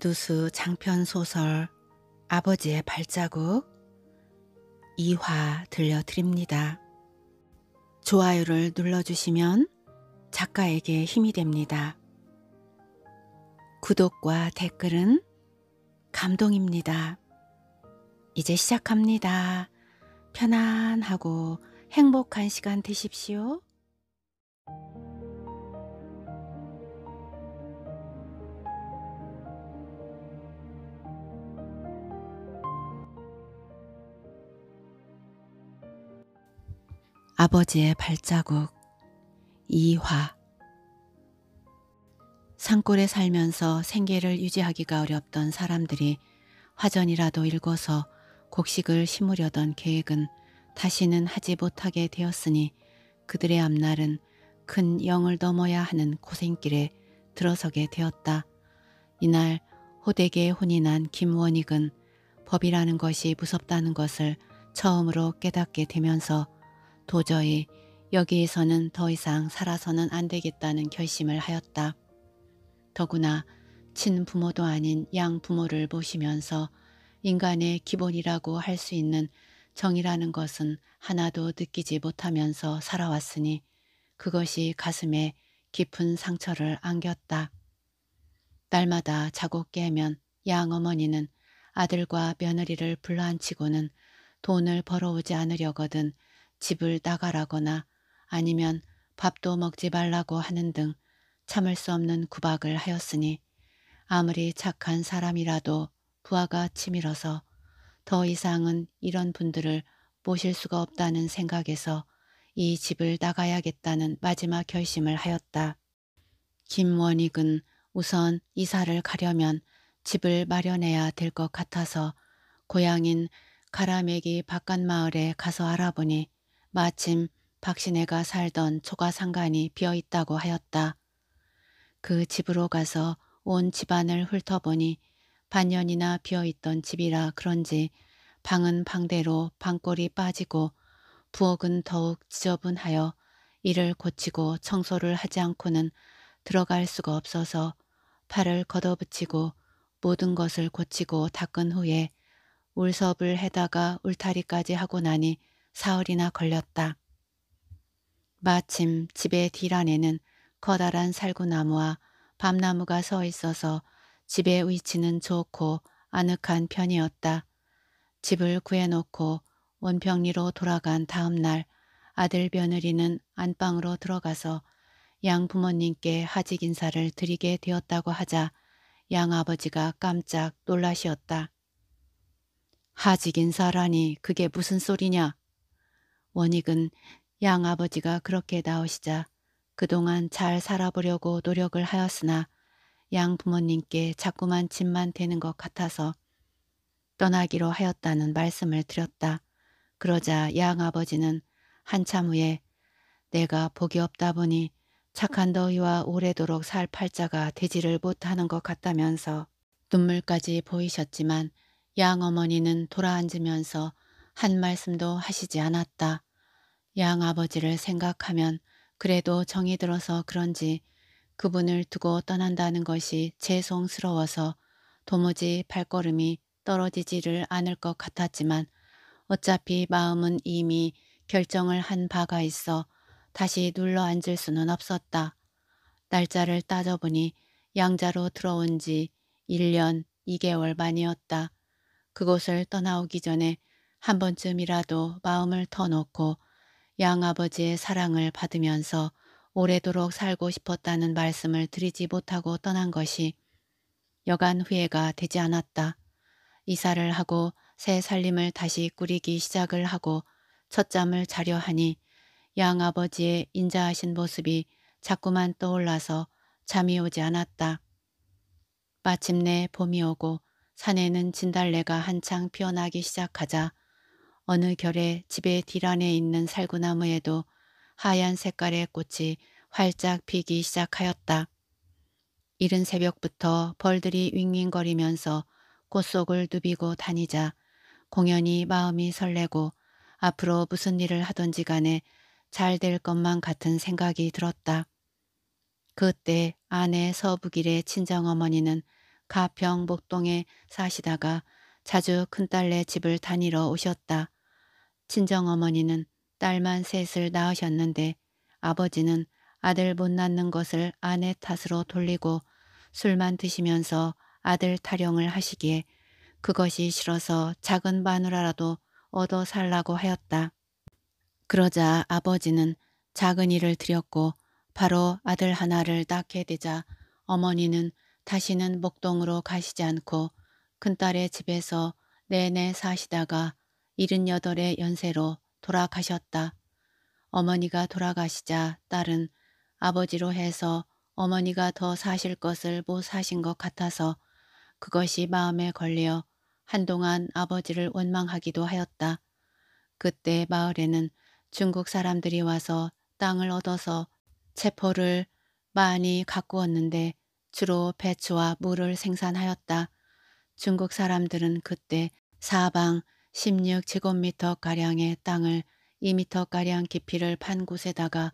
안두수 장편소설 아버지의 발자국 2화 들려드립니다. 좋아요를 눌러주시면 작가에게 힘이 됩니다. 구독과 댓글은 감동입니다. 이제 시작합니다. 편안하고 행복한 시간 되십시오. 아버지의 발자국 이화 산골에 살면서 생계를 유지하기가 어렵던 사람들이 화전이라도 읽어서 곡식을 심으려던 계획은 다시는 하지 못하게 되었으니 그들의 앞날은 큰 영을 넘어야 하는 고생길에 들어서게 되었다. 이날 호되게 혼이 난 김원익은 법이라는 것이 무섭다는 것을 처음으로 깨닫게 되면서 도저히 여기에서는 더 이상 살아서는 안 되겠다는 결심을 하였다. 더구나 친부모도 아닌 양부모를 모시면서 인간의 기본이라고 할 수 있는 정이라는 것은 하나도 느끼지 못하면서 살아왔으니 그것이 가슴에 깊은 상처를 안겼다. 날마다 자고 깨면 양어머니는 아들과 며느리를 불러앉히고는 돈을 벌어오지 않으려거든 집을 나가라거나 아니면 밥도 먹지 말라고 하는 등 참을 수 없는 구박을 하였으니 아무리 착한 사람이라도 부하가 치밀어서 더 이상은 이런 분들을 모실 수가 없다는 생각에서 이 집을 나가야겠다는 마지막 결심을 하였다. 김원익은 우선 이사를 가려면 집을 마련해야 될 것 같아서 고향인 가라메기 바깥마을에 가서 알아보니 마침 박신혜가 살던 초가상간이 비어있다고 하였다. 그 집으로 가서 온 집안을 훑어보니 반년이나 비어있던 집이라 그런지 방은 방대로 방골이 빠지고 부엌은 더욱 지저분하여 이를 고치고 청소를 하지 않고는 들어갈 수가 없어서 팔을 걷어붙이고 모든 것을 고치고 닦은 후에 울섭을 해다가 울타리까지 하고 나니 사흘이나 걸렸다. 마침 집의 뒤란에는 커다란 살구나무와 밤나무가 서 있어서 집의 위치는 좋고 아늑한 편이었다. 집을 구해놓고 원평리로 돌아간 다음 날 아들 며느리는 안방으로 들어가서 양 부모님께 하직 인사를 드리게 되었다고 하자 양 아버지가 깜짝 놀라시었다. 하직 인사라니 그게 무슨 소리냐? 원익은 양아버지가 그렇게 나오시자 그동안 잘 살아보려고 노력을 하였으나 양 부모님께 자꾸만 짐만 되는 것 같아서 떠나기로 하였다는 말씀을 드렸다. 그러자 양 아버지는 한참 후에 내가 복이 없다 보니 착한 더위와 오래도록 살 팔자가 되지를 못하는 것 같다면서 눈물까지 보이셨지만 양 어머니는 돌아앉으면서 한 말씀도 하시지 않았다. 양 아버지를 생각하면 그래도 정이 들어서 그런지 그분을 두고 떠난다는 것이 죄송스러워서 도무지 발걸음이 떨어지지를 않을 것 같았지만 어차피 마음은 이미 결정을 한 바가 있어 다시 눌러 앉을 수는 없었다. 날짜를 따져보니 양자로 들어온 지 1년 2개월 만이었다. 그곳을 떠나오기 전에 한 번쯤이라도 마음을 터놓고 양아버지의 사랑을 받으면서 오래도록 살고 싶었다는 말씀을 드리지 못하고 떠난 것이 여간 후회가 되지 않았다. 이사를 하고 새 살림을 다시 꾸리기 시작을 하고 첫 잠을 자려 하니 양아버지의 인자하신 모습이 자꾸만 떠올라서 잠이 오지 않았다. 마침내 봄이 오고 산에는 진달래가 한창 피어나기 시작하자 어느 결에 집의 뒤란에 있는 살구나무에도 하얀 색깔의 꽃이 활짝 피기 시작하였다. 이른 새벽부터 벌들이 윙윙거리면서 꽃 속을 누비고 다니자 공연히 마음이 설레고 앞으로 무슨 일을 하던지 간에 잘 될 것만 같은 생각이 들었다. 그때 아내 서부길의 친정어머니는 가평 목동에 사시다가 자주 큰딸네 집을 다니러 오셨다. 친정어머니는 딸만 셋을 낳으셨는데 아버지는 아들 못 낳는 것을 아내 탓으로 돌리고 술만 드시면서 아들 타령을 하시기에 그것이 싫어서 작은 마누라라도 얻어 살라고 하였다. 그러자 아버지는 작은 일을 드렸고 바로 아들 하나를 낳게 되자 어머니는 다시는 목동으로 가시지 않고 큰딸의 집에서 내내 사시다가 78의 연세로 돌아가셨다. 어머니가 돌아가시자 딸은 아버지로 해서 어머니가 더 사실 것을 못 사신 것 같아서 그것이 마음에 걸려 한동안 아버지를 원망하기도 하였다. 그때 마을에는 중국 사람들이 와서 땅을 얻어서 체포를 많이 가꾸었는데 주로 배추와 물을 생산하였다. 중국 사람들은 그때 사방 16제곱미터가량의 땅을 2미터가량 깊이를 판 곳에다가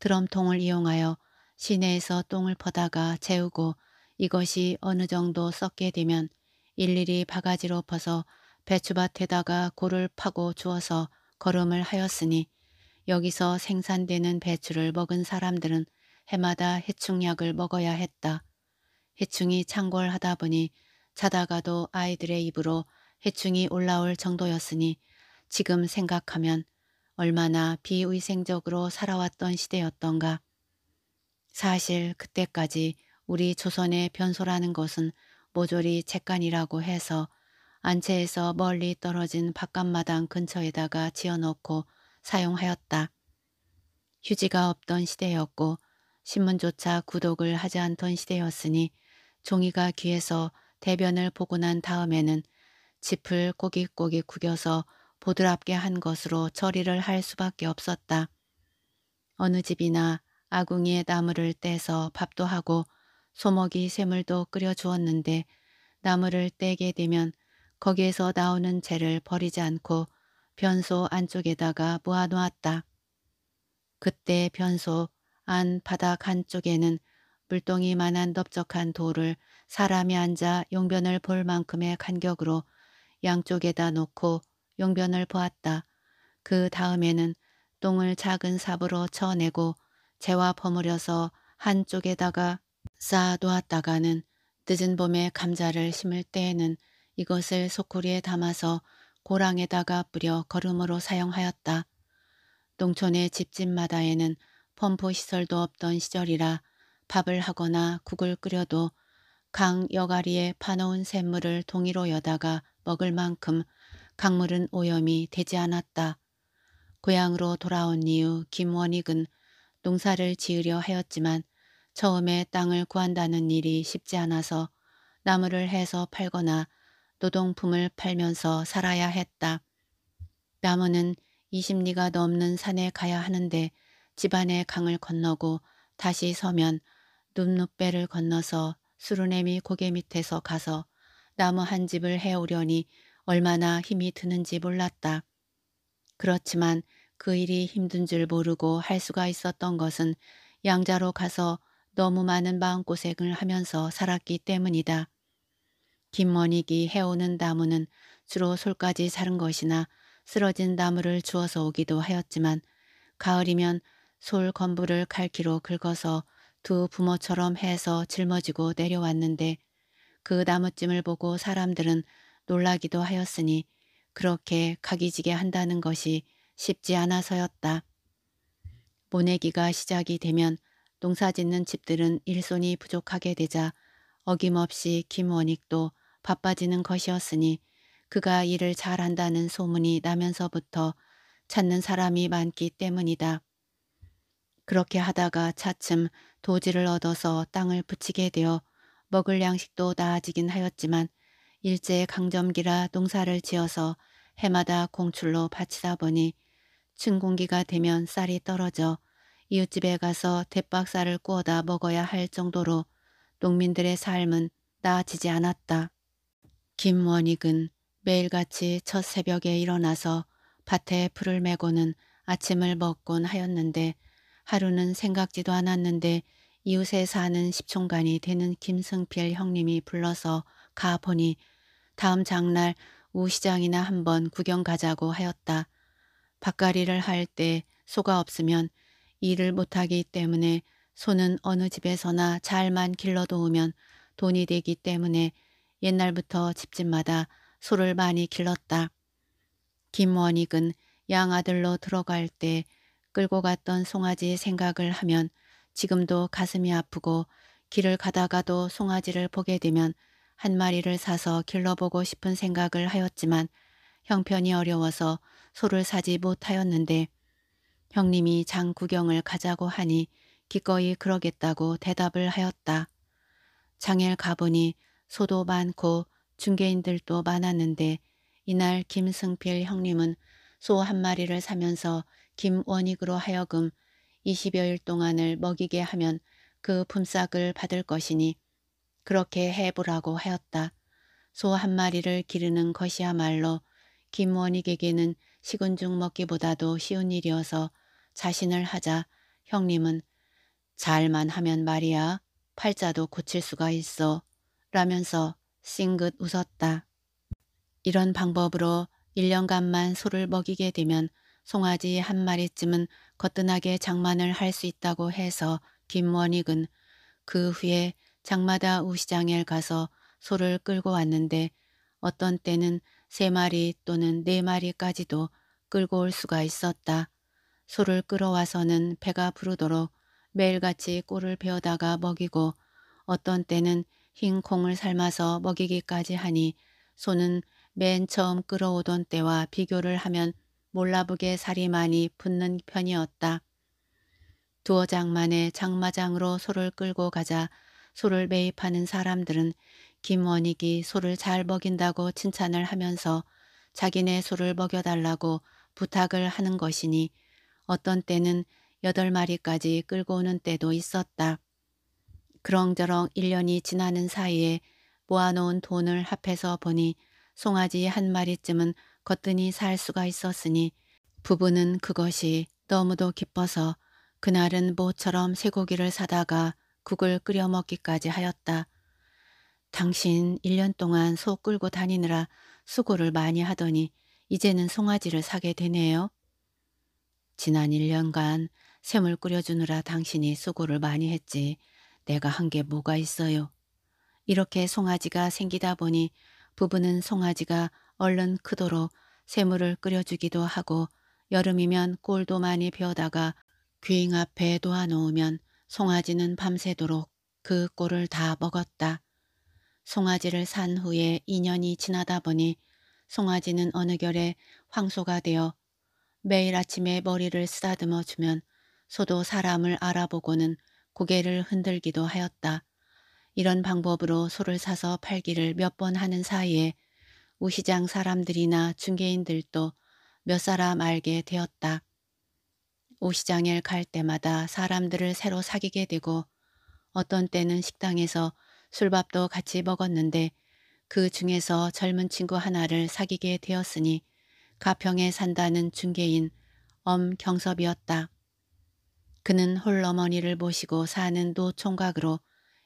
드럼통을 이용하여 시내에서 똥을 퍼다가 채우고 이것이 어느 정도 썩게 되면 일일이 바가지로 퍼서 배추밭에다가 고를 파고 주어서 걸음을 하였으니 여기서 생산되는 배추를 먹은 사람들은 해마다 해충약을 먹어야 했다. 해충이 창궐하다 보니 자다가도 아이들의 입으로 해충이 올라올 정도였으니 지금 생각하면 얼마나 비위생적으로 살아왔던 시대였던가. 사실 그때까지 우리 조선의 변소라는 것은 모조리 채간이라고 해서 안채에서 멀리 떨어진 바깥마당 근처에다가 지어놓고 사용하였다. 휴지가 없던 시대였고 신문조차 구독을 하지 않던 시대였으니 종이가 귀에서 대변을 보고 난 다음에는 짚을 꼬깃꼬깃 구겨서 보드랍게 한 것으로 처리를 할 수밖에 없었다. 어느 집이나 아궁이에 나물을 떼서 밥도 하고 소먹이 샘물도 끓여 주었는데 나물을 떼게 되면 거기에서 나오는 재를 버리지 않고 변소 안쪽에다가 모아놓았다. 그때 변소 안 바닥 한쪽에는 물동이만한 넓적한 돌을 사람이 앉아 용변을 볼 만큼의 간격으로 양쪽에다 놓고 용변을 보았다. 그 다음에는 똥을 작은 삽으로 쳐내고 재와 버무려서 한쪽에다가 쌓아놓았다가는 늦은 봄에 감자를 심을 때에는 이것을 소쿠리에 담아서 고랑에다가 뿌려 거름으로 사용하였다. 농촌의 집집마다에는 펌프 시설도 없던 시절이라 밥을 하거나 국을 끓여도 강 여가리에 파놓은 샘물을 동이로 여다가 먹을 만큼 강물은 오염이 되지 않았다. 고향으로 돌아온 이후 김원익은 농사를 지으려 하였지만 처음에 땅을 구한다는 일이 쉽지 않아서 나무를 해서 팔거나 노동품을 팔면서 살아야 했다. 나무는 20리가 넘는 산에 가야 하는데 집안의 강을 건너고 다시 서면 눈눕배를 건너서 수르네미 고개 밑에서 가서 나무 한 집을 해오려니 얼마나 힘이 드는지 몰랐다. 그렇지만 그 일이 힘든 줄 모르고 할 수가 있었던 것은 양자로 가서 너무 많은 마음고생을 하면서 살았기 때문이다. 김머니기 해오는 나무는 주로 솔까지 자른 것이나 쓰러진 나무를 주워서 오기도 하였지만 가을이면 솔 건부를 칼키로 긁어서 두 부모처럼 해서 짊어지고 내려왔는데 그 나무찜을 보고 사람들은 놀라기도 하였으니 그렇게 각이지게 한다는 것이 쉽지 않아서였다. 모내기가 시작이 되면 농사 짓는 집들은 일손이 부족하게 되자 어김없이 김원익도 바빠지는 것이었으니 그가 일을 잘한다는 소문이 나면서부터 찾는 사람이 많기 때문이다. 그렇게 하다가 차츰 도지를 얻어서 땅을 붙이게 되어 먹을 양식도 나아지긴 하였지만 일제 강점기라 농사를 지어서 해마다 공출로 바치다 보니 춘공기가 되면 쌀이 떨어져 이웃집에 가서 대박쌀을 구워다 먹어야 할 정도로 농민들의 삶은 나아지지 않았다. 김원익은 매일같이 첫 새벽에 일어나서 밭에 풀을 메고는 아침을 먹곤 하였는데 하루는 생각지도 않았는데 이웃에 사는 십총간이 되는 김승필 형님이 불러서 가보니 다음 장날 우시장이나 한번 구경 가자고 하였다. 밭갈이를 할 때 소가 없으면 일을 못하기 때문에 소는 어느 집에서나 잘만 길러놓으면 돈이 되기 때문에 옛날부터 집집마다 소를 많이 길렀다. 김원익은 양아들로 들어갈 때 끌고 갔던 송아지 생각을 하면 지금도 가슴이 아프고 길을 가다가도 송아지를 보게 되면 한 마리를 사서 길러보고 싶은 생각을 하였지만 형편이 어려워서 소를 사지 못하였는데 형님이 장 구경을 가자고 하니 기꺼이 그러겠다고 대답을 하였다. 장엘 가보니 소도 많고 중개인들도 많았는데 이날 김승필 형님은 소 한 마리를 사면서 김원익으로 하여금 2 0여일 동안을 먹이게 하면 그 품삯을 받을 것이니 그렇게 해보라고 하였다. 소 한 마리를 기르는 것이야말로 김원익에게는 식은 죽 먹기보다도 쉬운 일이어서 자신을 하자 형님은 잘만 하면 말이야 팔자도 고칠 수가 있어 라면서 싱긋 웃었다. 이런 방법으로 1년간만 소를 먹이게 되면 송아지 한 마리쯤은 거뜬하게 장만을 할 수 있다고 해서 김원익은 그 후에 장마다 우시장에 가서 소를 끌고 왔는데 어떤 때는 세 마리 또는 네 마리까지도 끌고 올 수가 있었다. 소를 끌어와서는 배가 부르도록 매일같이 꿀을 베어다가 먹이고 어떤 때는 흰 콩을 삶아서 먹이기까지 하니 소는 맨 처음 끌어오던 때와 비교를 하면 몰라보게 살이 많이 붙는 편이었다. 두어 장만에 장마장으로 소를 끌고 가자 소를 매입하는 사람들은 김원익이 소를 잘 먹인다고 칭찬을 하면서 자기네 소를 먹여달라고 부탁을 하는 것이니 어떤 때는 여덟 마리까지 끌고 오는 때도 있었다. 그렁저렁 1년이 지나는 사이에 모아놓은 돈을 합해서 보니 송아지 한 마리쯤은 거뜬히 살 수가 있었으니 부부는 그것이 너무도 기뻐서 그날은 모처럼 쇠고기를 사다가 국을 끓여 먹기까지 하였다. 당신 1년 동안 소 끌고 다니느라 수고를 많이 하더니 이제는 송아지를 사게 되네요. 지난 1년간 샘을 끓여주느라 당신이 수고를 많이 했지 내가 한 게 뭐가 있어요. 이렇게 송아지가 생기다 보니 부부는 송아지가 얼른 크도록 새물을 끓여주기도 하고 여름이면 꿀도 많이 베어다가 귀인 앞에 놓아놓으면 송아지는 밤새도록 그 꿀을 다 먹었다. 송아지를 산 후에 2년이 지나다 보니 송아지는 어느 결에 황소가 되어 매일 아침에 머리를 쓰다듬어 주면 소도 사람을 알아보고는 고개를 흔들기도 하였다. 이런 방법으로 소를 사서 팔기를 몇 번 하는 사이에 우시장 사람들이나 중개인들도 몇 사람 알게 되었다. 우시장을 갈 때마다 사람들을 새로 사귀게 되고 어떤 때는 식당에서 술밥도 같이 먹었는데 그 중에서 젊은 친구 하나를 사귀게 되었으니 가평에 산다는 중개인 엄경섭이었다. 그는 홀어머니를 모시고 사는 노총각으로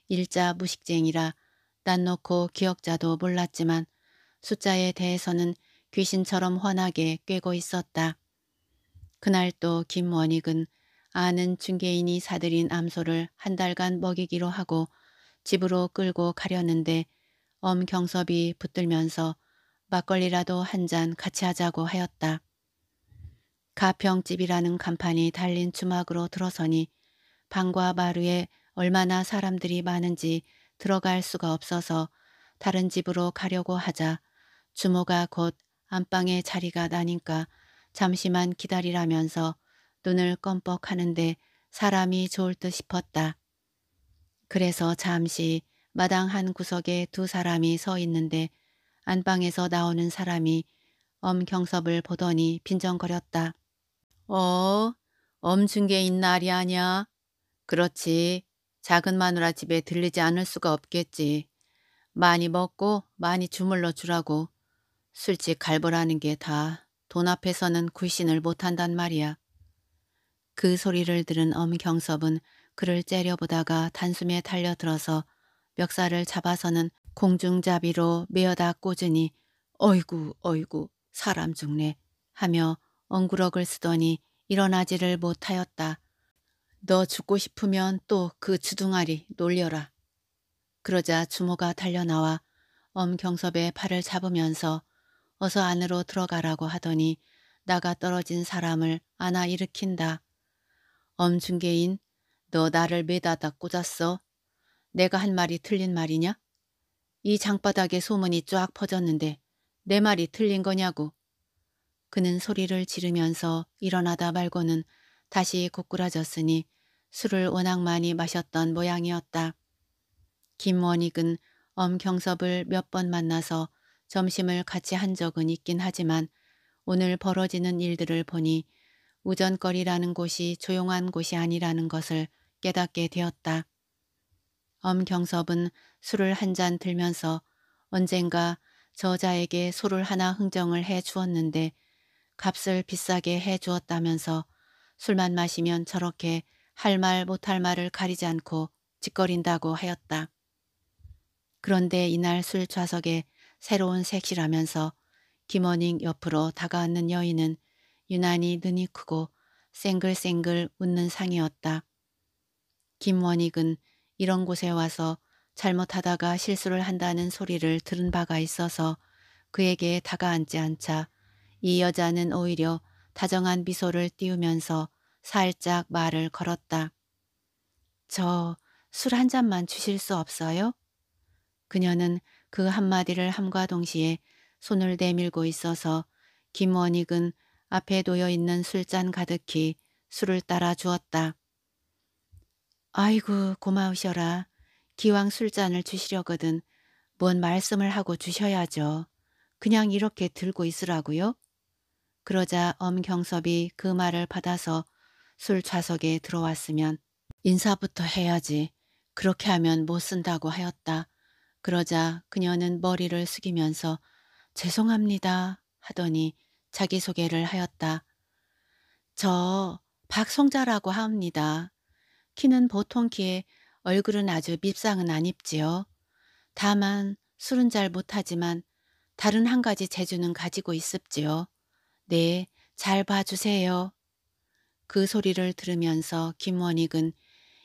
일자 무식쟁이라 딴 놓고 기억자도 몰랐지만 숫자에 대해서는 귀신처럼 환하게 꿰고 있었다. 그날 또 김원익은 아는 중개인이 사들인 암소를 한 달간 먹이기로 하고 집으로 끌고 가려는데 엄경섭이 붙들면서 막걸리라도 한 잔 같이 하자고 하였다. 가평집이라는 간판이 달린 주막으로 들어서니 방과 마루에 얼마나 사람들이 많은지 들어갈 수가 없어서 다른 집으로 가려고 하자 주모가 곧 안방에 자리가 나니까 잠시만 기다리라면서 눈을 껌뻑하는데 사람이 좋을 듯 싶었다. 그래서 잠시 마당 한 구석에 두 사람이 서 있는데 안방에서 나오는 사람이 엄경섭을 보더니 빈정거렸다. 어, 엄중개있 날이 아냐? 그렇지. 작은 마누라 집에 들리지 않을 수가 없겠지. 많이 먹고 많이 주물러 주라고. 술집 갈보라는 게 다 돈 앞에서는 굴신을 못한단 말이야. 그 소리를 들은 엄경섭은 그를 째려보다가 단숨에 달려들어서 멱살을 잡아서는 공중잡이로 메어다 꽂으니 어이구 어이구 사람 죽네 하며 엉구럭을 쓰더니 일어나지를 못하였다. 너 죽고 싶으면 또 그 주둥아리 놀려라. 그러자 주모가 달려나와 엄경섭의 팔을 잡으면서 어서 안으로 들어가라고 하더니 나가 떨어진 사람을 안아 일으킨다. 엄중개인, 너 나를 매다다 꽂았어. 내가 한 말이 틀린 말이냐? 이 장바닥에 소문이 쫙 퍼졌는데 내 말이 틀린 거냐고. 그는 소리를 지르면서 일어나다 말고는 다시 고꾸라졌으니 술을 워낙 많이 마셨던 모양이었다. 김원익은 엄경섭을 몇 번 만나서 점심을 같이 한 적은 있긴 하지만 오늘 벌어지는 일들을 보니 우전거리라는 곳이 조용한 곳이 아니라는 것을 깨닫게 되었다. 엄경섭은 술을 한 잔 들면서 언젠가 저자에게 소를 하나 흥정을 해 주었는데 값을 비싸게 해 주었다면서 술만 마시면 저렇게 할 말 못할 말을 가리지 않고 짓거린다고 하였다. 그런데 이날 술 좌석에 새로운 색시라면서 김원익 옆으로 다가앉는 여인은 유난히 눈이 크고 쌩글쌩글 웃는 상이었다. 김원익은 이런 곳에 와서 잘못하다가 실수를 한다는 소리를 들은 바가 있어서 그에게 다가앉지 않자 이 여자는 오히려 다정한 미소를 띄우면서 살짝 말을 걸었다. 저 술 한 잔만 주실 수 없어요? 그녀는 그 한마디를 함과 동시에 손을 내밀고 있어서 김원익은 앞에 놓여 있는 술잔 가득히 술을 따라 주었다. 아이고 고마우셔라. 기왕 술잔을 주시려거든 뭔 말씀을 하고 주셔야죠. 그냥 이렇게 들고 있으라고요? 그러자 엄경섭이 그 말을 받아서 술 좌석에 들어왔으면 인사부터 해야지. 그렇게 하면 못 쓴다고 하였다. 그러자 그녀는 머리를 숙이면서 죄송합니다 하더니 자기소개를 하였다. 저 박성자라고 합니다. 키는 보통 키에 얼굴은 아주 밉상은 아닙지요. 다만 술은 잘 못하지만 다른 한 가지 재주는 가지고 있습지요. 네, 잘 봐주세요. 그 소리를 들으면서 김원익은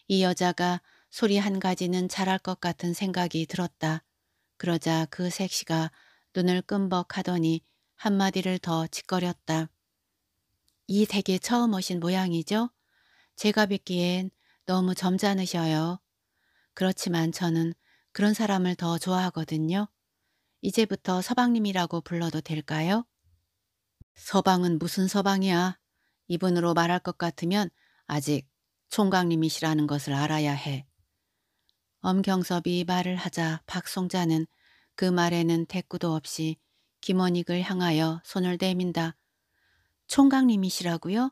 이 여자가 소리 한 가지는 잘할 것 같은 생각이 들었다. 그러자 그 색시가 눈을 끔벅하더니 한마디를 더 짓거렸다. 이 댁에 처음 오신 모양이죠? 제가 뵙기엔 너무 점잖으셔요. 그렇지만 저는 그런 사람을 더 좋아하거든요. 이제부터 서방님이라고 불러도 될까요? 서방은 무슨 서방이야. 이분으로 말할 것 같으면 아직 총각님이시라는 것을 알아야 해. 엄경섭이 말을 하자 박송자는 그 말에는 대꾸도 없이 김원익을 향하여 손을 내민다. 총각님이시라고요?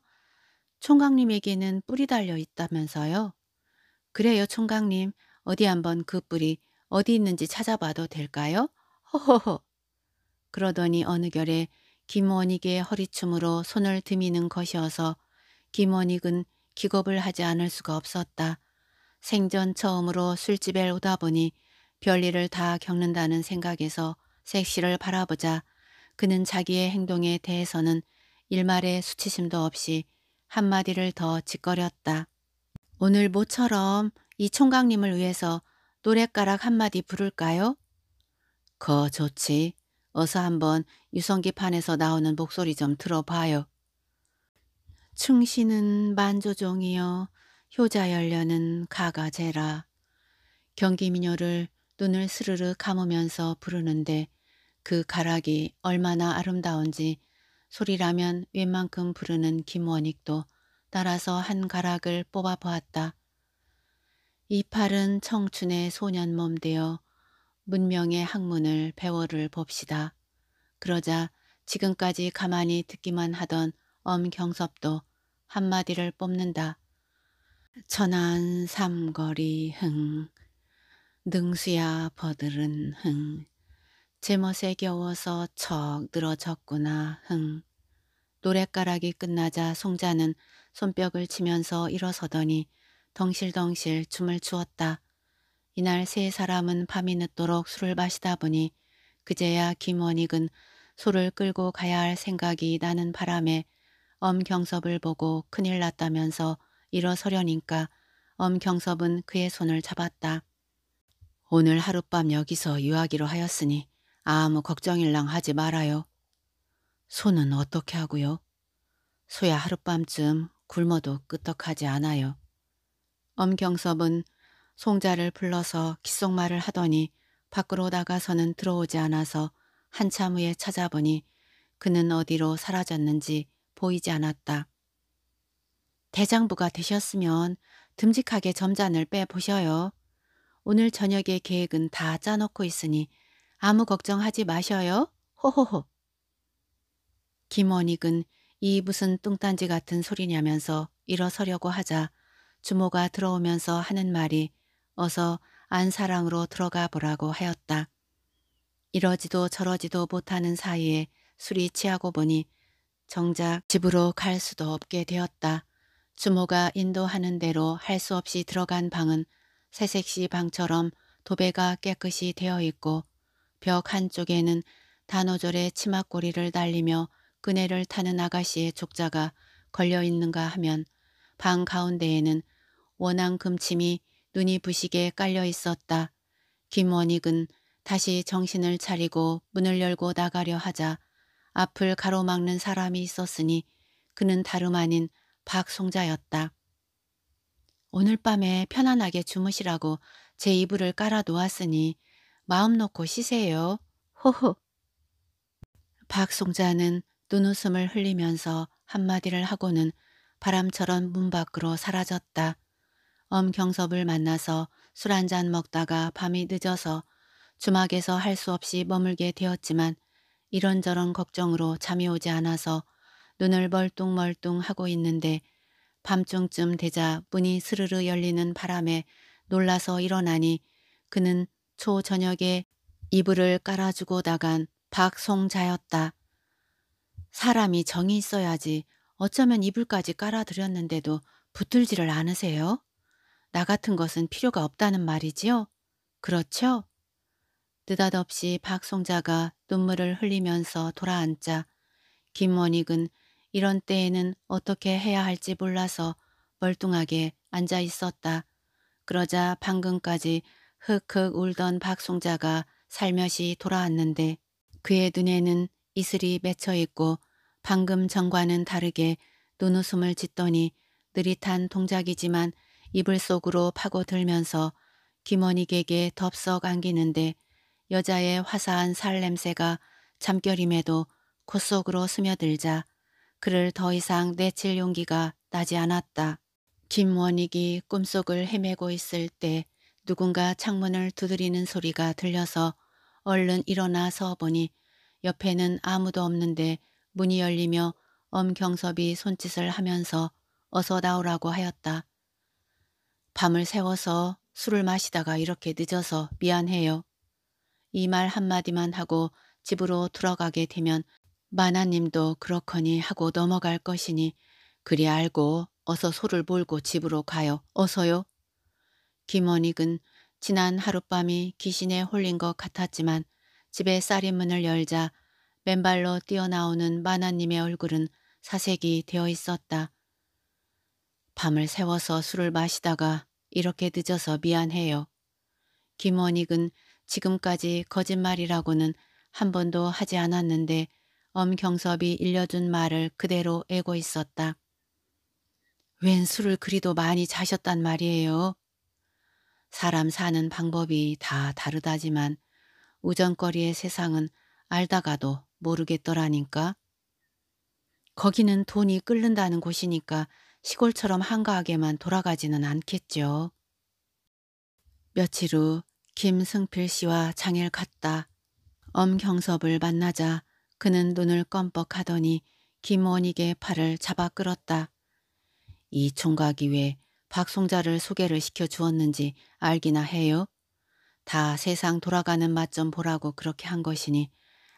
총각님에게는 뿔이 달려 있다면서요? 그래요, 총각님. 어디 한번 그 뿔이 어디 있는지 찾아봐도 될까요? 허허허. 그러더니 어느 결에 김원익의 허리춤으로 손을 드미는 것이어서 김원익은 기겁을 하지 않을 수가 없었다. 생전 처음으로 술집에 오다 보니 별일을 다 겪는다는 생각에서 섹시를 바라보자 그는 자기의 행동에 대해서는 일말의 수치심도 없이 한마디를 더 짓거렸다. 오늘 모처럼 이 총각님을 위해서 노랫가락 한마디 부를까요? 거 좋지. 어서 한번 유성기판에서 나오는 목소리 좀 들어봐요. 충신은 만조종이요. 효자열려는 가가제라. 경기민요를 눈을 스르르 감으면서 부르는데 그 가락이 얼마나 아름다운지 소리라면 웬만큼 부르는 김원익도 따라서 한 가락을 뽑아 보았다. 이 팔은 청춘의 소년 몸 되어 문명의 학문을 배워를 봅시다. 그러자 지금까지 가만히 듣기만 하던 엄경섭도 한마디를 뽑는다. 천안 삼거리 흥 능수야 버들은 흥 제멋에 겨워서 척 늘어졌구나 흥 노랫가락이 끝나자 송자는 손뼉을 치면서 일어서더니 덩실덩실 춤을 추었다. 이날 세 사람은 밤이 늦도록 술을 마시다 보니 그제야 김원익은 소를 끌고 가야 할 생각이 나는 바람에 엄경섭을 보고 큰일 났다면서 일어서려니까 엄경섭은 그의 손을 잡았다. 오늘 하룻밤 여기서 유하기로 하였으니 아무 걱정일랑 하지 말아요. 손은 어떻게 하고요? 소야 하룻밤쯤 굶어도 끄떡하지 않아요. 엄경섭은 송자를 불러서 기속말을 하더니 밖으로 나가서는 들어오지 않아서 한참 후에 찾아보니 그는 어디로 사라졌는지 보이지 않았다. 대장부가 되셨으면 듬직하게 점잔을 빼보셔요. 오늘 저녁의 계획은 다 짜놓고 있으니 아무 걱정하지 마셔요. 호호호. 김원익은 이 무슨 뚱딴지 같은 소리냐면서 일어서려고 하자 주모가 들어오면서 하는 말이 어서 안사랑으로 들어가 보라고 하였다. 이러지도 저러지도 못하는 사이에 술이 취하고 보니 정작 집으로 갈 수도 없게 되었다. 주모가 인도하는 대로 할 수 없이 들어간 방은 새색시 방처럼 도배가 깨끗이 되어 있고 벽 한쪽에는 단오절의 치맛고리를 달리며 그네를 타는 아가씨의 족자가 걸려있는가 하면 방 가운데에는 원앙 금침이 눈이 부시게 깔려 있었다. 김원익은 다시 정신을 차리고 문을 열고 나가려 하자 앞을 가로막는 사람이 있었으니 그는 다름 아닌 박송자였다. 오늘 밤에 편안하게 주무시라고 제 이불을 깔아 놓았으니 마음 놓고 쉬세요. 호호. 박송자는 눈웃음을 흘리면서 한마디를 하고는 바람처럼 문 밖으로 사라졌다. 엄경섭을 만나서 술 한잔 먹다가 밤이 늦어서 주막에서 할 수 없이 머물게 되었지만 이런저런 걱정으로 잠이 오지 않아서 눈을 멀뚱멀뚱 하고 있는데 밤중쯤 되자 문이 스르르 열리는 바람에 놀라서 일어나니 그는 초저녁에 이불을 깔아주고 나간 박송자였다. 사람이 정이 있어야지 어쩌면 이불까지 깔아드렸는데도 붙들지를 않으세요? 나 같은 것은 필요가 없다는 말이지요? 그렇죠? 느닷없이 박송자가 눈물을 흘리면서 돌아앉자 김원익은 이런 때에는 어떻게 해야 할지 몰라서 멀뚱하게 앉아 있었다. 그러자 방금까지 흑흑 울던 박송자가 살며시 돌아왔는데 그의 눈에는 이슬이 맺혀 있고 방금 전과는 다르게 눈웃음을 짓더니 느릿한 동작이지만 이불 속으로 파고들면서 김원익에게 덥석 안기는데 여자의 화사한 살 냄새가 잠결임에도 콧속으로 스며들자 그를 더 이상 내칠 용기가 나지 않았다. 김원익이 꿈속을 헤매고 있을 때 누군가 창문을 두드리는 소리가 들려서 얼른 일어나 서 보니 옆에는 아무도 없는데 문이 열리며 엄경섭이 손짓을 하면서 어서 나오라고 하였다. 밤을 새워서 술을 마시다가 이렇게 늦어서 미안해요. 이 말 한마디만 하고 집으로 들어가게 되면 마나님도 그렇거니 하고 넘어갈 것이니 그리 알고 어서 소를 몰고 집으로 가요. 어서요. 김원익은 지난 하룻밤이 귀신에 홀린 것 같았지만 집에 쌀인 문을 열자 맨발로 뛰어나오는 마나님의 얼굴은 사색이 되어 있었다. 밤을 세워서 술을 마시다가 이렇게 늦어서 미안해요. 김원익은 지금까지 거짓말이라고는 한 번도 하지 않았는데 엄경섭이 일려준 말을 그대로 애고 있었다. 웬 술을 그리도 많이 자셨단 말이에요. 사람 사는 방법이 다 다르다지만 우정거리의 세상은 알다가도 모르겠더라니까. 거기는 돈이 끓는다는 곳이니까 시골처럼 한가하게만 돌아가지는 않겠죠. 며칠 후 김승필 씨와 장엘 갔다. 엄경섭을 만나자 그는 눈을 껌뻑하더니 김원익의 팔을 잡아 끌었다. 이 총각이 왜 박송자를 소개를 시켜 주었는지 알기나 해요? 다 세상 돌아가는 맛 좀 보라고 그렇게 한 것이니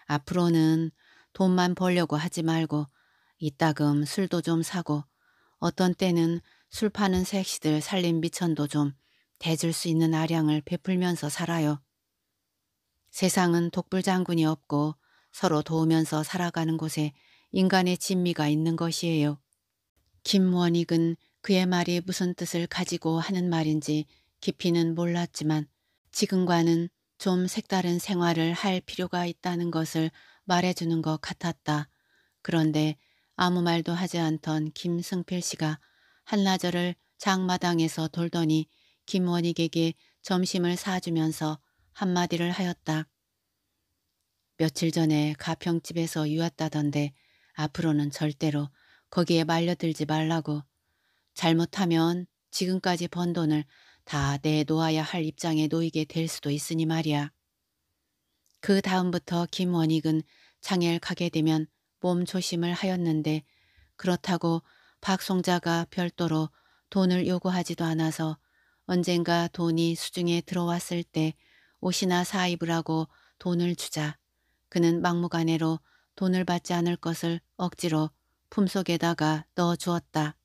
앞으로는 돈만 벌려고 하지 말고 이따금 술도 좀 사고 어떤 때는 술 파는 색시들 살림 미천도 좀 대줄 수 있는 아량을 베풀면서 살아요. 세상은 독불장군이 없고 서로 도우면서 살아가는 곳에 인간의 진미가 있는 것이에요. 김원익은 그의 말이 무슨 뜻을 가지고 하는 말인지 깊이는 몰랐지만 지금과는 좀 색다른 생활을 할 필요가 있다는 것을 말해주는 것 같았다. 그런데 아무 말도 하지 않던 김승필 씨가 한나절을 장마당에서 돌더니 김원익에게 점심을 사주면서 한마디를 하였다. 며칠 전에 가평집에서 유왔다던데 앞으로는 절대로 거기에 말려들지 말라고 잘못하면 지금까지 번 돈을 다 내놓아야 할 입장에 놓이게 될 수도 있으니 말이야. 그 다음부터 김원익은 장애를 가게 되면 몸 조심을 하였는데 그렇다고 박송자가 별도로 돈을 요구하지도 않아서 언젠가 돈이 수중에 들어왔을 때 옷이나 사입을 하고 돈을 주자 그는 막무가내로 돈을 받지 않을 것을 억지로 품속에다가 넣어주었다.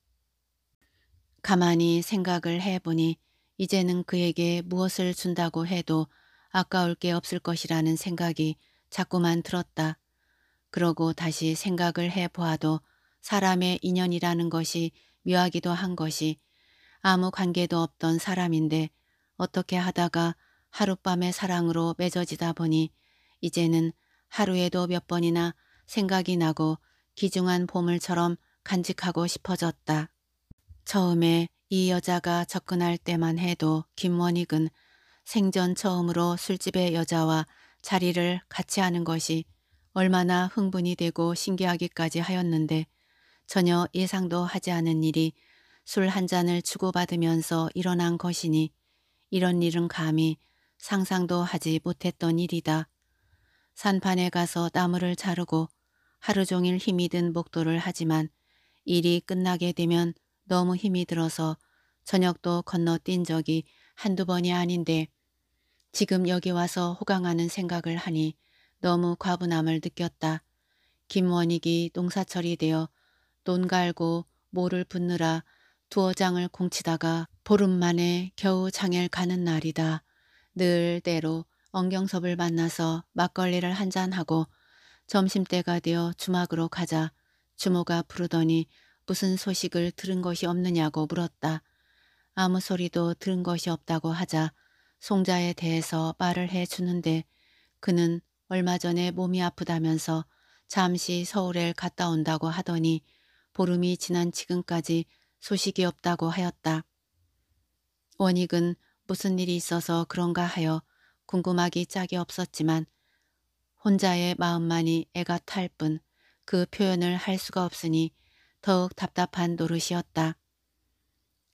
가만히 생각을 해보니 이제는 그에게 무엇을 준다고 해도 아까울 게 없을 것이라는 생각이 자꾸만 들었다. 그러고 다시 생각을 해보아도 사람의 인연이라는 것이 묘하기도 한 것이 아무 관계도 없던 사람인데 어떻게 하다가 하룻밤의 사랑으로 맺어지다 보니 이제는 하루에도 몇 번이나 생각이 나고 기중한 보물처럼 간직하고 싶어졌다. 처음에 이 여자가 접근할 때만 해도 김원익은 생전 처음으로 술집의 여자와 자리를 같이 하는 것이 얼마나 흥분이 되고 신기하기까지 하였는데 전혀 예상도 하지 않은 일이 술 한 잔을 주고받으면서 일어난 것이니 이런 일은 감히 상상도 하지 못했던 일이다. 산판에 가서 나무를 자르고 하루 종일 힘이 든 목도를 하지만 일이 끝나게 되면 너무 힘이 들어서 저녁도 건너뛴 적이 한두 번이 아닌데 지금 여기 와서 호강하는 생각을 하니 너무 과분함을 느꼈다. 김원익이 농사철이 되어 논 갈고 모를 붓느라 두어 장을 공치다가 보름 만에 겨우 장엘 가는 날이다. 늘 대로 엉경섭을 만나서 막걸리를 한 잔하고 점심때가 되어 주막으로 가자 주모가 부르더니 무슨 소식을 들은 것이 없느냐고 물었다. 아무 소리도 들은 것이 없다고 하자 송자에 대해서 말을 해주는데 그는 얼마 전에 몸이 아프다면서 잠시 서울에 갔다 온다고 하더니 보름이 지난 지금까지 소식이 없다고 하였다. 원익은 무슨 일이 있어서 그런가 하여 궁금하기 짝이 없었지만 혼자의 마음만이 애가 탈 뿐 그 표현을 할 수가 없으니 더욱 답답한 노릇이었다.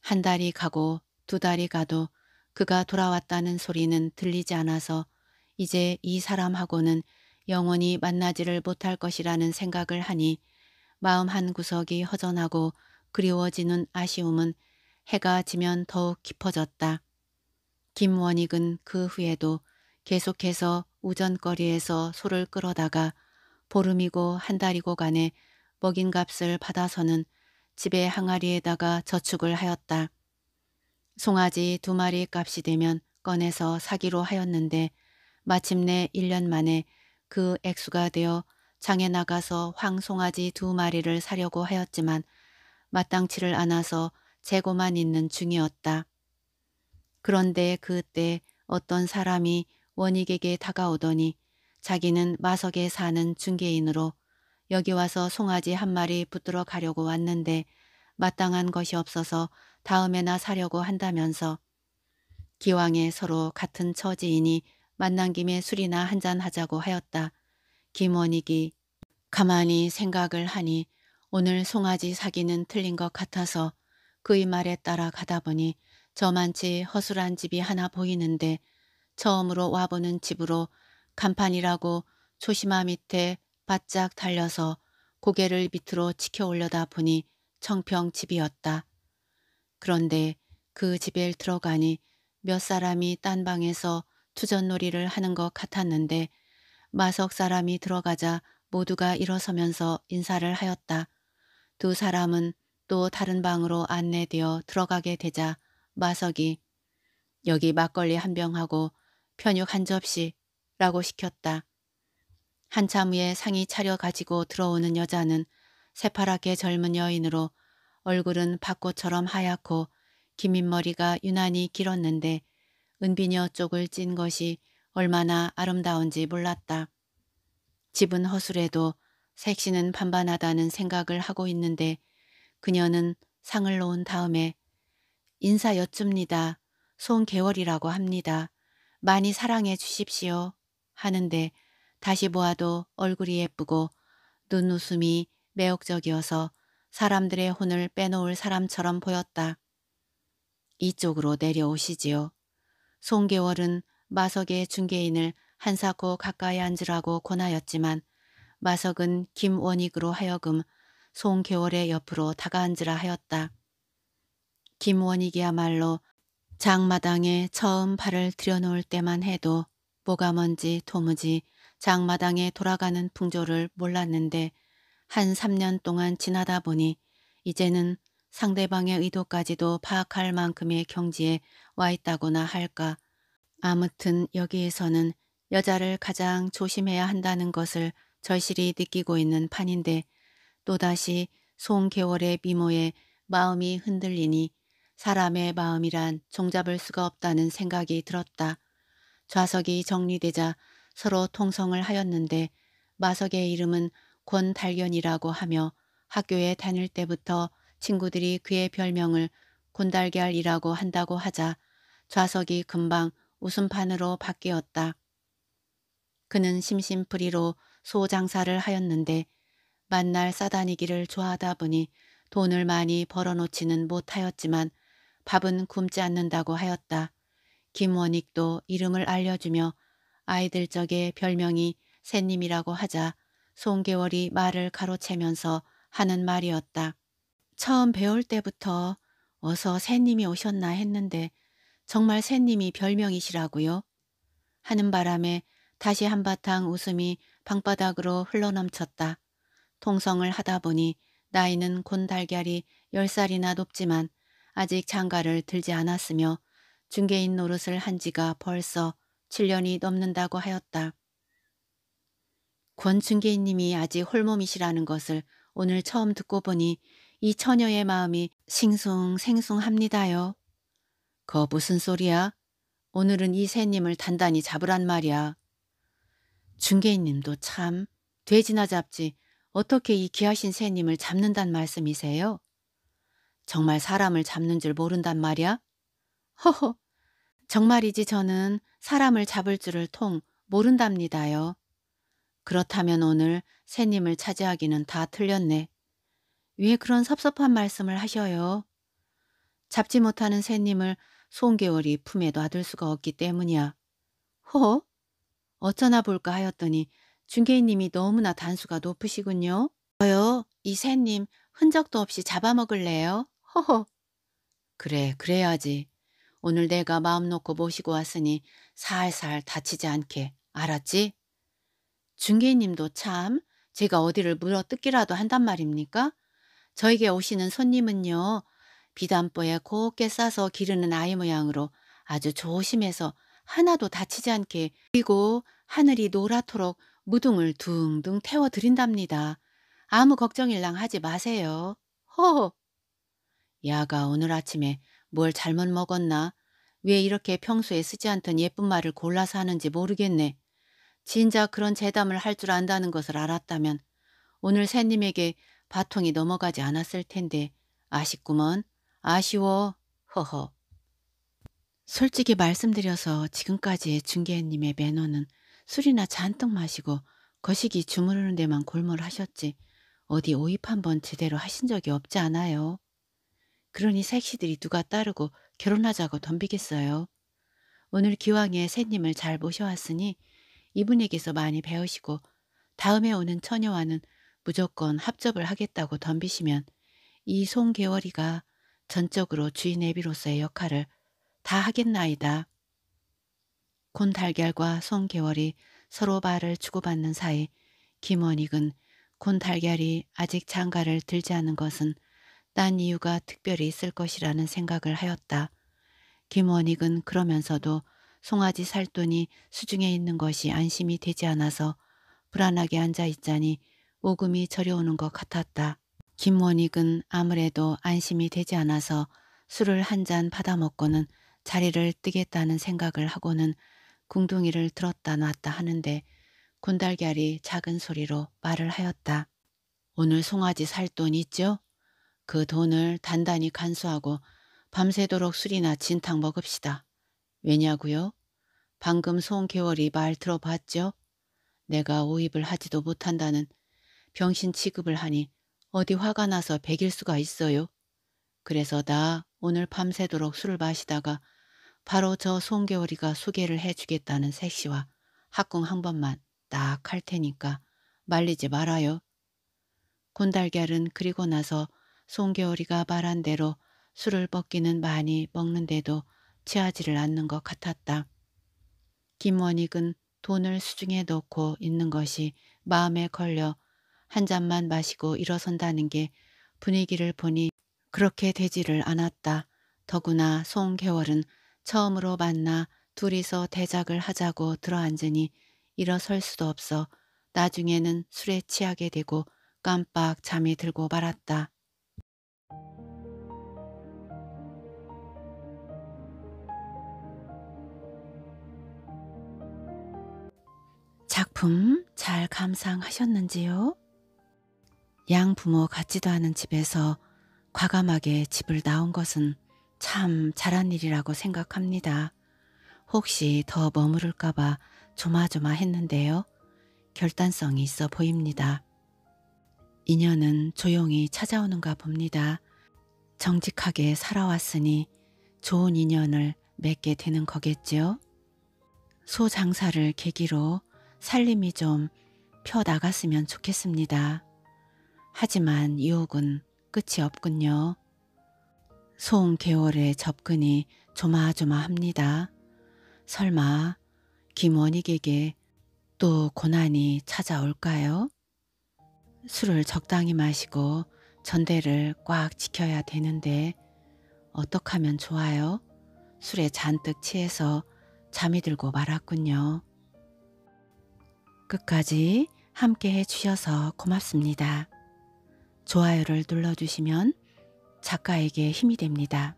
한 달이 가고 두 달이 가도 그가 돌아왔다는 소리는 들리지 않아서 이제 이 사람하고는 영원히 만나지를 못할 것이라는 생각을 하니 마음 한 구석이 허전하고 그리워지는 아쉬움은 해가 지면 더욱 깊어졌다. 김원익은 그 후에도 계속해서 우전거리에서 소를 끌어다가 보름이고 한 달이고 간에 먹인 값을 받아서는 집에 항아리에다가 저축을 하였다. 송아지 두 마리 값이 되면 꺼내서 사기로 하였는데 마침내 1년 만에 그 액수가 되어 장에 나가서 황송아지 두 마리를 사려고 하였지만 마땅치를 않아서 재고만 있는 중이었다. 그런데 그때 어떤 사람이 원익에게 다가오더니 자기는 마석에 사는 중개인으로 여기 와서 송아지 한 마리 붙들어 가려고 왔는데 마땅한 것이 없어서 다음에나 사려고 한다면서 기왕에 서로 같은 처지이니 만난 김에 술이나 한 잔 하자고 하였다. 김원익이 가만히 생각을 하니 오늘 송아지 사기는 틀린 것 같아서 그의 말에 따라 가다 보니 저만치 허술한 집이 하나 보이는데 처음으로 와보는 집으로 간판이라고 초심화 밑에 바짝 달려서 고개를 밑으로 치켜 올려다 보니 청평집이었다. 그런데 그 집에 들어가니 몇 사람이 딴 방에서 투전놀이를 하는 것 같았는데 마석 사람이 들어가자 모두가 일어서면서 인사를 하였다. 두 사람은 또 다른 방으로 안내되어 들어가게 되자 마석이 여기 막걸리 한 병하고 편육 한 접시라고 시켰다. 한참 후에 상이 차려가지고 들어오는 여자는 새파랗게 젊은 여인으로 얼굴은 밭꽃처럼 하얗고 기민 머리가 유난히 길었는데 은비녀 쪽을 찐 것이 얼마나 아름다운지 몰랐다. 집은 허술해도 색시는 반반하다는 생각을 하고 있는데 그녀는 상을 놓은 다음에 인사여쭙니다. 송개월이라고 합니다. 많이 사랑해 주십시오 하는데 다시 보아도 얼굴이 예쁘고 눈웃음이 매혹적이어서 사람들의 혼을 빼놓을 사람처럼 보였다. 이쪽으로 내려오시지요. 송계월은 마석의 중개인을 한사코 가까이 앉으라고 권하였지만 마석은 김원익으로 하여금 송계월의 옆으로 다가앉으라 하였다. 김원익이야말로 장마당에 처음 발을 들여놓을 때만 해도 뭐가 뭔지 도무지 장마당에 돌아가는 풍조를 몰랐는데 한 3년 동안 지나다 보니 이제는 상대방의 의도까지도 파악할 만큼의 경지에 와 있다고나 할까. 아무튼 여기에서는 여자를 가장 조심해야 한다는 것을 절실히 느끼고 있는 판인데 또다시 송개월의 미모에 마음이 흔들리니 사람의 마음이란 종잡을 수가 없다는 생각이 들었다. 좌석이 정리되자 서로 통성을 하였는데 마석의 이름은 권달견이라고 하며 학교에 다닐 때부터 친구들이 그의 별명을 곤달걀이라고 한다고 하자 좌석이 금방 웃음판으로 바뀌었다. 그는 심심풀이로 소 장사를 하였는데 만날 싸다니기를 좋아하다 보니 돈을 많이 벌어놓지는 못하였지만 밥은 굶지 않는다고 하였다. 김원익도 이름을 알려주며 아이들 적의 별명이 새님이라고 하자 송계월이 말을 가로채면서 하는 말이었다. 처음 배울 때부터 어서 새님이 오셨나 했는데 정말 새님이 별명이시라고요? 하는 바람에 다시 한바탕 웃음이 방바닥으로 흘러넘쳤다. 통성을 하다 보니 나이는 곤달걀이 10살이나 높지만 아직 장가를 들지 않았으며 중개인 노릇을 한 지가 벌써 7년이 넘는다고 하였다. 권중개인님이 아직 홀몸이시라는 것을 오늘 처음 듣고 보니 이 처녀의 마음이 싱숭생숭합니다요. 거 무슨 소리야? 오늘은 이 새님을 단단히 잡으란 말이야. 중개인님도 참 돼지나 잡지 어떻게 이 귀하신 새님을 잡는단 말씀이세요? 정말 사람을 잡는 줄 모른단 말이야? 허허, 정말이지 저는 사람을 잡을 줄을 통 모른답니다요. 그렇다면 오늘 새님을 차지하기는 다 틀렸네. 왜 그런 섭섭한 말씀을 하셔요? 잡지 못하는 새님을 송개월이 품에 놔둘 수가 없기 때문이야. 허? 어쩌나 볼까 하였더니 중개인님이 너무나 단수가 높으시군요. 저요? 이 새님 흔적도 없이 잡아먹을래요? 허허. 그래, 그래야지. 오늘 내가 마음 놓고 모시고 왔으니 살살 다치지 않게. 알았지? 중개님도 참 제가 어디를 물어뜯기라도 한단 말입니까? 저에게 오시는 손님은요. 비단보에 곱게 싸서 기르는 아이 모양으로 아주 조심해서 하나도 다치지 않게 그리고 하늘이 노랗도록 무등을 둥둥 태워드린답니다. 아무 걱정일랑 하지 마세요. 허허. 야가 오늘 아침에 뭘 잘못 먹었나? 왜 이렇게 평소에 쓰지 않던 예쁜 말을 골라서 하는지 모르겠네. 진작 그런 재담을 할 줄 안다는 것을 알았다면 오늘 새님에게 바통이 넘어가지 않았을 텐데 아쉽구먼. 아쉬워. 허허. 솔직히 말씀드려서 지금까지의 중개님의 매너는 술이나 잔뜩 마시고 거시기 주무르는 데만 골몰하셨지 어디 오입 한번 제대로 하신 적이 없지 않아요. 그러니 색시들이 누가 따르고 결혼하자고 덤비겠어요. 오늘 기왕에 새님을 잘 모셔왔으니 이분에게서 많이 배우시고 다음에 오는 처녀와는 무조건 합접을 하겠다고 덤비시면 이송계월이가 전적으로 주인 애비로서의 역할을 다 하겠나이다. 곤달걀과 송계월이 서로 발을 주고받는 사이 김원익은 곤달걀이 아직 장가를 들지 않은 것은 딴 이유가 특별히 있을 것이라는 생각을 하였다. 김원익은 그러면서도 송아지 살 돈이 수중에 있는 것이 안심이 되지 않아서 불안하게 앉아 있자니 오금이 저려오는 것 같았다. 김원익은 아무래도 안심이 되지 않아서 술을 한 잔 받아 먹고는 자리를 뜨겠다는 생각을 하고는 궁둥이를 들었다 놨다 하는데 군달걀이 작은 소리로 말을 하였다. 오늘 송아지 살 돈 있죠? 그 돈을 단단히 간수하고 밤새도록 술이나 진탕 먹읍시다. 왜냐구요 방금 송개월이 말 들어봤죠? 내가 오입을 하지도 못한다는 병신 취급을 하니 어디 화가 나서 백길 수가 있어요. 그래서 나 오늘 밤새도록 술을 마시다가 바로 저 송개월이가 소개를 해주겠다는 색시와 학궁 한 번만 딱 할 테니까 말리지 말아요. 곤달걀은 그리고 나서 송겨울이가 말한 대로 술을 벗기는 많이 먹는데도 취하지를 않는 것 같았다. 김원익은 돈을 수중에 넣고 있는 것이 마음에 걸려 한 잔만 마시고 일어선다는 게 분위기를 보니 그렇게 되지를 않았다. 더구나 송개월은 처음으로 만나 둘이서 대작을 하자고 들어앉으니 일어설 수도 없어 나중에는 술에 취하게 되고 깜빡 잠이 들고 말았다. 작품 잘 감상하셨는지요? 양 부모 같지도 않은 집에서 과감하게 집을 나온 것은 참 잘한 일이라고 생각합니다. 혹시 더 머무를까봐 조마조마 했는데요. 결단성이 있어 보입니다. 인연은 조용히 찾아오는가 봅니다. 정직하게 살아왔으니 좋은 인연을 맺게 되는 거겠지요. 소 장사를 계기로 살림이 좀 펴나갔으면 좋겠습니다. 하지만 유혹은 끝이 없군요. 소음 개월의 접근이 조마조마합니다. 설마 김원익에게 또 고난이 찾아올까요? 술을 적당히 마시고 전대를 꽉 지켜야 되는데 어떡하면 좋아요? 술에 잔뜩 취해서 잠이 들고 말았군요. 끝까지 함께 해주셔서 고맙습니다. 좋아요를 눌러주시면 작가에게 힘이 됩니다.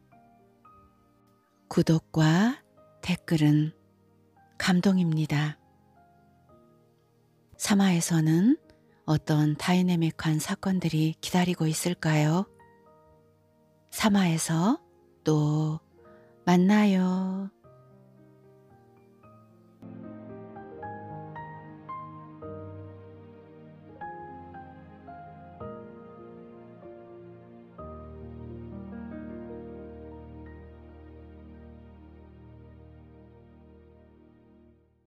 구독과 댓글은 감동입니다. 3화에서는 어떤 다이내믹한 사건들이 기다리고 있을까요? 3화에서 또 만나요.